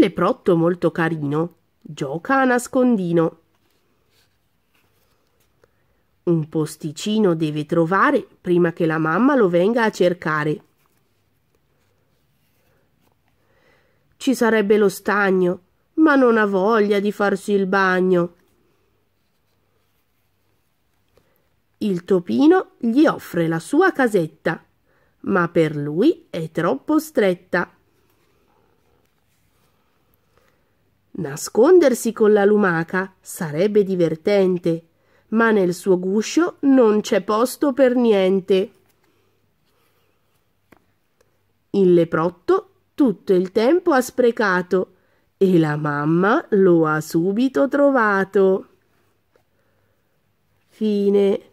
leprotto molto carino gioca a nascondino. Un posticino deve trovare prima che la mamma lo venga a cercare. Ci sarebbe lo stagno, ma non ha voglia di farsi il bagno. Il topino gli offre la sua casetta, ma per lui è troppo stretta. Nascondersi con la lumaca sarebbe divertente, ma nel suo guscio non c'è posto per niente. Il leprotto tutto il tempo ha sprecato e la mamma lo ha subito trovato. Fine.